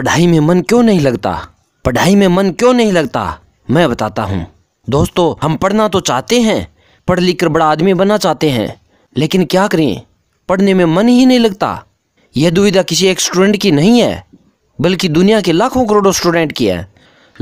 पढ़ाई में मन क्यों नहीं लगता पढ़ाई में मन क्यों नहीं लगता मैं बताता हूँ दोस्तों हम पढ़ना तो चाहते हैं पढ़ लिख कर बड़ा आदमी बनना चाहते हैं लेकिन क्या करें पढ़ने में मन ही नहीं लगता यह दुविधा किसी एक स्टूडेंट की नहीं है बल्कि दुनिया के लाखों करोड़ों स्टूडेंट की है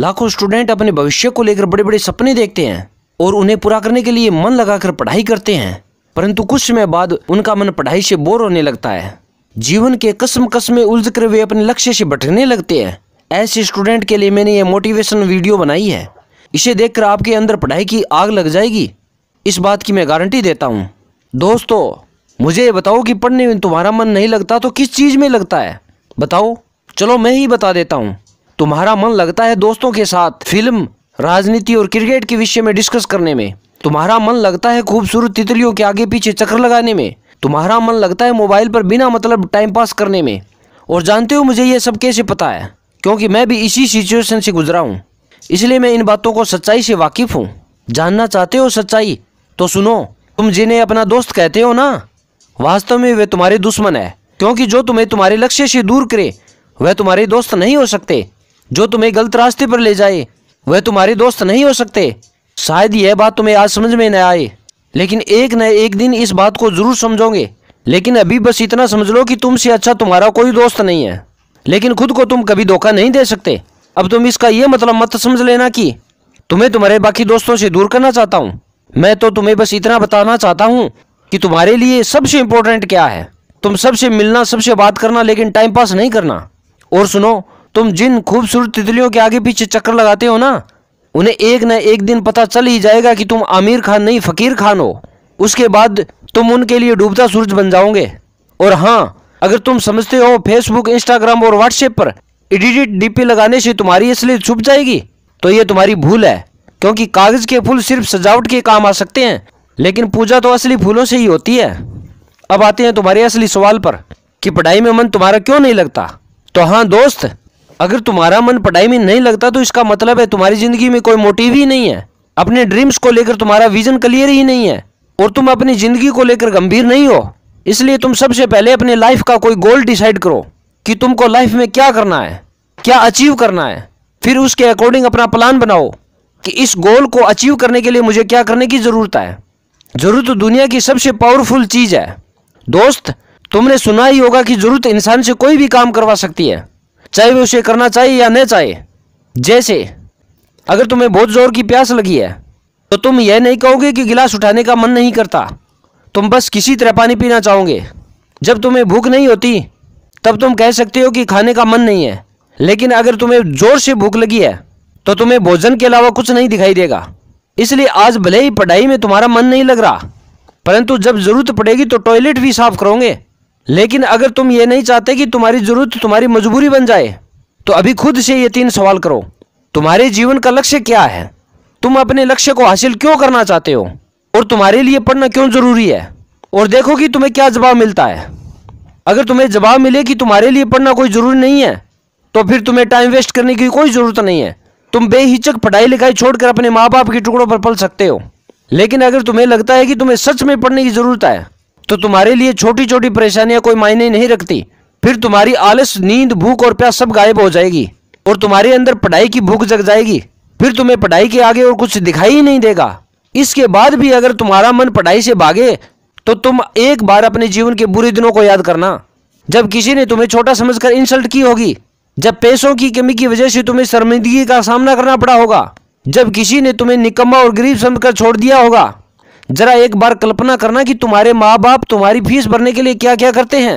लाखों स्टूडेंट अपने भविष्य को लेकर बड़े बड़े सपने देखते हैं और उन्हें पूरा करने के लिए मन लगाकर पढ़ाई करते हैं परंतु कुछ समय बाद उनका मन पढ़ाई से बोर होने लगता है जीवन के कसम में उलझ कर वे अपने लक्ष्य से भटकने लगते हैं ऐसे स्टूडेंट के लिए मैंने ये मोटिवेशन वीडियो बनाई है इसे देखकर आपके अंदर पढ़ाई की आग लग जाएगी इस बात की मैं गारंटी देता हूँ दोस्तों मुझे ये बताओ कि पढ़ने में तुम्हारा मन नहीं लगता तो किस चीज़ में लगता है बताओ चलो मैं ही बता देता हूँ तुम्हारा मन लगता है दोस्तों के साथ फिल्म राजनीति और क्रिकेट के विषय में डिस्कस करने में तुम्हारा मन लगता है खूबसूरत तितलियों के आगे पीछे चक्कर लगाने में तुम्हारा मन लगता है मोबाइल पर बिना मतलब टाइम पास करने में और जानते हो मुझे ये सब कैसे पता है क्योंकि मैं भी इसी सिचुएशन से गुजरा हूँ इसलिए मैं इन बातों को सच्चाई से वाकिफ़ हूँ जानना चाहते हो सच्चाई तो सुनो तुम जिन्हें अपना दोस्त कहते हो ना वास्तव में वे तुम्हारे दुश्मन है क्योंकि जो तुम्हें तुम्हारे लक्ष्य से दूर करे वह तुम्हारे दोस्त नहीं हो सकते जो तुम्हें गलत रास्ते पर ले जाए वह तुम्हारे दोस्त नहीं हो सकते शायद यह बात तुम्हें आज समझ में न आए लेकिन एक न एक दिन इस बात को ज़रूर समझोगे लेकिन अभी बस इतना समझ लो कि तुमसे अच्छा तुम्हारा कोई दोस्त नहीं है लेकिन खुद को तुम कभी धोखा नहीं दे सकते अब तुम इसका यह मतलब मत समझ लेना कि तुम्हें तुम्हारे बाकी दोस्तों से दूर करना चाहता हूँ मैं तो तुम्हें बस इतना बताना चाहता हूँ कि तुम्हारे लिए सबसे इम्पोर्टेंट क्या है तुम सबसे मिलना सबसे बात करना लेकिन टाइम पास नहीं करना और सुनो तुम जिन खूबसूरत तितलियों के आगे पीछे चक्कर लगाते हो ना उन्हें एक न एक दिन पता चल ही जाएगा कि तुम आमिर खान नहीं फ़कीर खान हो उसके बाद तुम उनके लिए डूबता सूरज बन जाओगे और हाँ अगर तुम समझते हो फेसबुक इंस्टाग्राम और व्हाट्सएप पर एडिटेड डीपी लगाने से तुम्हारी असली छुप जाएगी तो ये तुम्हारी भूल है क्योंकि कागज़ के फूल सिर्फ सजावट के काम आ सकते हैं लेकिन पूजा तो असली फूलों से ही होती है अब आते हैं तुम्हारे असली सवाल पर कि पढ़ाई में मन तुम्हारा क्यों नहीं लगता तो हाँ दोस्त अगर तुम्हारा मन पढ़ाई में नहीं लगता तो इसका मतलब है तुम्हारी ज़िंदगी में कोई मोटिव ही नहीं है अपने ड्रीम्स को लेकर तुम्हारा विज़न क्लियर ही नहीं है और तुम अपनी ज़िंदगी को लेकर गंभीर नहीं हो इसलिए तुम सबसे पहले अपने लाइफ का कोई गोल डिसाइड करो कि तुमको लाइफ में क्या करना है क्या अचीव करना है फिर उसके अकॉर्डिंग अपना प्लान बनाओ कि इस गोल को अचीव करने के लिए मुझे क्या करने की ज़रूरत है ज़रूरत तो दुनिया की सबसे पावरफुल चीज़ है दोस्त तुमने सुना ही होगा कि ज़रूरत इंसान से कोई भी काम करवा सकती है चाहे वे उसे करना चाहे या न चाहे जैसे अगर तुम्हें बहुत ज़ोर की प्यास लगी है तो तुम यह नहीं कहोगे कि गिलास उठाने का मन नहीं करता तुम बस किसी तरह पानी पीना चाहोगे जब तुम्हें भूख नहीं होती तब तुम कह सकते हो कि खाने का मन नहीं है लेकिन अगर तुम्हें ज़ोर से भूख लगी है तो तुम्हें भोजन के अलावा कुछ नहीं दिखाई देगा इसलिए आज भले ही पढ़ाई में तुम्हारा मन नहीं लग रहा परंतु जब ज़रूरत पड़ेगी तो टॉयलेट भी साफ़ करोगे लेकिन अगर तुम ये नहीं चाहते कि तुम्हारी ज़रूरत तुम्हारी मजबूरी बन जाए तो अभी खुद से ये तीन सवाल करो तुम्हारे जीवन का लक्ष्य क्या है तुम अपने लक्ष्य को हासिल क्यों करना चाहते हो और तुम्हारे लिए पढ़ना क्यों ज़रूरी है और देखो कि तुम्हें क्या जवाब मिलता है अगर तुम्हें जवाब मिले कि तुम्हारे लिए पढ़ना कोई ज़रूरी नहीं है तो फिर तुम्हें टाइम वेस्ट करने की कोई ज़रूरत नहीं है तुम बेहिचक पढ़ाई लिखाई छोड़कर अपने माँ बाप के टुकड़ों पर पल सकते हो लेकिन अगर तुम्हें लगता है कि तुम्हें सच में पढ़ने की ज़रूरत है तो तुम्हारे लिए छोटी छोटी परेशानियां कोई मायने नहीं रखती फिर तुम्हारी आलस नींद भूख और प्यास सब गायब हो जाएगी और तुम्हारे अंदर पढ़ाई की भूख जग जाएगी फिर तुम्हें पढ़ाई के आगे और कुछ दिखाई ही नहीं देगा इसके बाद भी अगर तुम्हारा मन पढ़ाई से भागे तो तुम एक बार अपने जीवन के बुरे दिनों को याद करना जब किसी ने तुम्हें छोटा समझकर इंसल्ट की होगी जब पैसों की कमी की वजह से तुम्हें शर्मिंदगी का सामना करना पड़ा होगा जब किसी ने तुम्हें निकम्मा और गरीब समझकर छोड़ दिया होगा जरा एक बार कल्पना करना कि तुम्हारे माँ बाप तुम्हारी फीस भरने के लिए क्या क्या करते हैं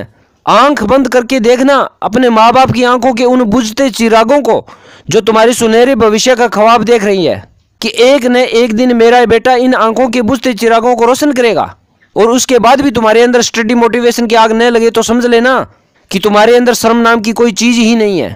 आंख बंद करके देखना अपने माँ बाप की आंखों के उन बुझते चिरागों को जो तुम्हारी सुनहरे भविष्य का ख्वाब देख रही है कि एक न एक दिन मेरा बेटा इन आंखों के बुझते चिरागों को रोशन करेगा और उसके बाद भी तुम्हारे अंदर स्टडी मोटिवेशन की आग न लगे तो समझ लेना कि तुम्हारे अंदर शर्म नाम की कोई चीज़ ही नहीं है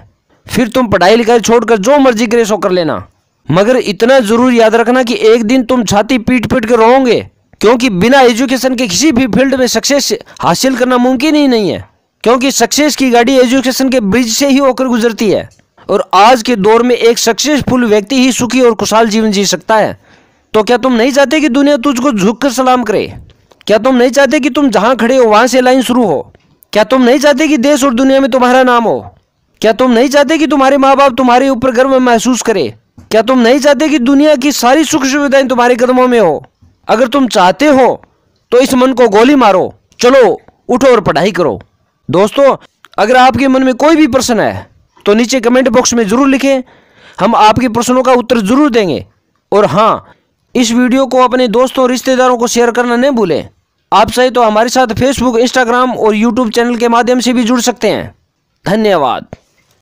फिर तुम पढ़ाई लिखाई छोड़कर जो मर्जी करे सो कर लेना मगर इतना ज़रूर याद रखना कि एक दिन तुम छाती पीट पीट कर रहोगे क्योंकि बिना एजुकेशन के किसी भी फील्ड में सक्सेस हासिल करना मुमकिन ही नहीं है क्योंकि सक्सेस की गाड़ी एजुकेशन के ब्रिज से ही होकर गुजरती है और आज के दौर में एक सक्सेसफुल व्यक्ति ही सुखी और खुशहाल जीवन जी सकता है तो क्या तुम नहीं चाहते कि दुनिया तुझको झुक कर सलाम करे क्या तुम नहीं चाहते कि तुम जहाँ खड़े हो वहाँ से लाइन शुरू हो क्या तुम नहीं चाहते कि देश और दुनिया में तुम्हारा नाम हो क्या तुम नहीं चाहते कि तुम्हारे माँ बाप तुम्हारे ऊपर गर्व महसूस करें क्या तुम नहीं चाहते कि दुनिया की सारी सुख सुविधाएं तुम्हारे कदमों में हो अगर तुम चाहते हो तो इस मन को गोली मारो चलो उठो और पढ़ाई करो दोस्तों अगर आपके मन में कोई भी प्रश्न है तो नीचे कमेंट बॉक्स में ज़रूर लिखें हम आपके प्रश्नों का उत्तर ज़रूर देंगे और हाँ इस वीडियो को अपने दोस्तों और रिश्तेदारों को शेयर करना नहीं भूलें आप चाहे तो हमारे साथ फेसबुक इंस्टाग्राम और यूट्यूब चैनल के माध्यम से भी जुड़ सकते हैं धन्यवाद